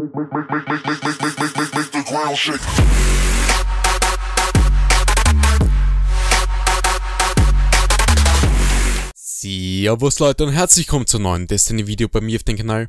Make, make, make, make, make, make, make, make, make, make the ground shake. Servus Leute und herzlich willkommen zu neuen Destiny-Video bei mir auf dem Kanal.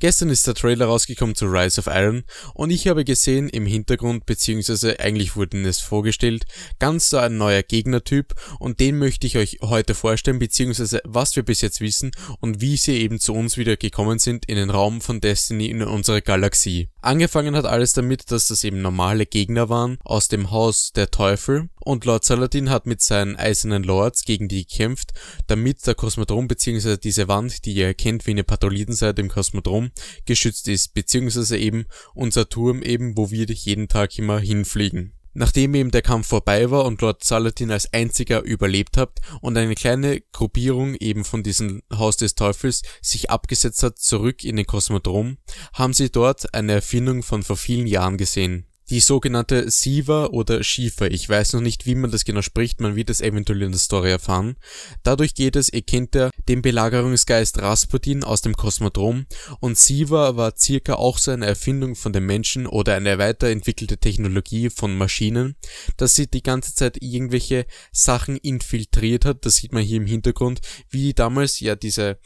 Gestern ist der Trailer rausgekommen zu Rise of Iron und ich habe gesehen im Hintergrund, beziehungsweise eigentlich wurden es vorgestellt, ganz so ein neuer Gegnertyp und den möchte ich euch heute vorstellen, beziehungsweise was wir bis jetzt wissen und wie sie eben zu uns wieder gekommen sind in den Raum von Destiny in unserer Galaxie. Angefangen hat alles damit, dass das eben normale Gegner waren aus dem Haus der Teufel und Lord Saladin hat mit seinen eisernen Lords gegen die gekämpft, damit der Kosmodrom bzw. diese Wand, die ihr erkennt wie eine Patolidenseite im Kosmodrom, geschützt ist, beziehungsweise eben unser Turm eben, wo wir jeden Tag immer hinfliegen. Nachdem eben der Kampf vorbei war und Lord Saladin als einziger überlebt hat und eine kleine Gruppierung eben von diesem Haus des Teufels sich abgesetzt hat zurück in den Kosmodrom, haben sie dort eine Erfindung von vor vielen Jahren gesehen die sogenannte Siva oder Schiefer. ich weiß noch nicht, wie man das genau spricht, man wird es eventuell in der Story erfahren. Dadurch geht es, ihr kennt ja, den Belagerungsgeist Rasputin aus dem Kosmodrom und Siva war circa auch so eine Erfindung von den Menschen oder eine weiterentwickelte Technologie von Maschinen, dass sie die ganze Zeit irgendwelche Sachen infiltriert hat, das sieht man hier im Hintergrund, wie damals ja diese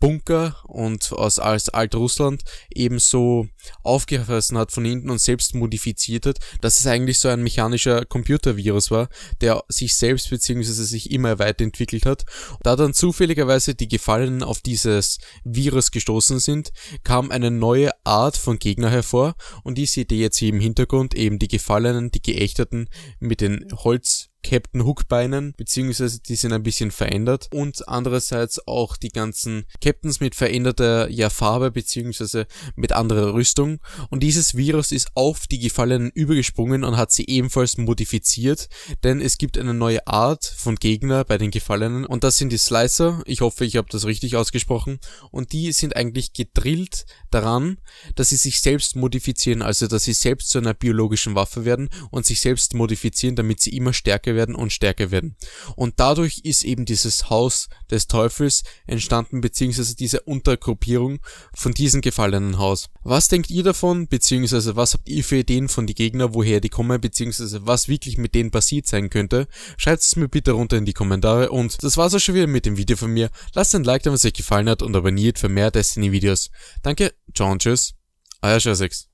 Bunker und aus als Altrussland eben so aufgefressen hat von hinten und selbst modifiziert hat, dass es eigentlich so ein mechanischer Computervirus war, der sich selbst bzw. sich immer weiterentwickelt hat. Da dann zufälligerweise die Gefallenen auf dieses Virus gestoßen sind, kam eine neue Art von Gegner hervor und die seht ihr jetzt hier im Hintergrund, eben die Gefallenen, die Geächteten mit den Holz Captain Hook Beinen, beziehungsweise die sind ein bisschen verändert und andererseits auch die ganzen Captains mit veränderter ja, Farbe, beziehungsweise mit anderer Rüstung und dieses Virus ist auf die Gefallenen übergesprungen und hat sie ebenfalls modifiziert, denn es gibt eine neue Art von Gegner bei den Gefallenen und das sind die Slicer, ich hoffe ich habe das richtig ausgesprochen und die sind eigentlich gedrillt daran, dass sie sich selbst modifizieren, also dass sie selbst zu einer biologischen Waffe werden und sich selbst modifizieren, damit sie immer stärker werden werden und stärker werden. Und dadurch ist eben dieses Haus des Teufels entstanden, beziehungsweise diese Untergruppierung von diesem gefallenen Haus. Was denkt ihr davon, beziehungsweise was habt ihr für Ideen von den Gegnern, woher die kommen, beziehungsweise was wirklich mit denen passiert sein könnte? Schreibt es mir bitte runter in die Kommentare und das war's auch schon wieder mit dem Video von mir. Lasst ein Like da, wenn es euch gefallen hat und abonniert für mehr Destiny-Videos. Danke, ciao und tschüss, euer Scherzix.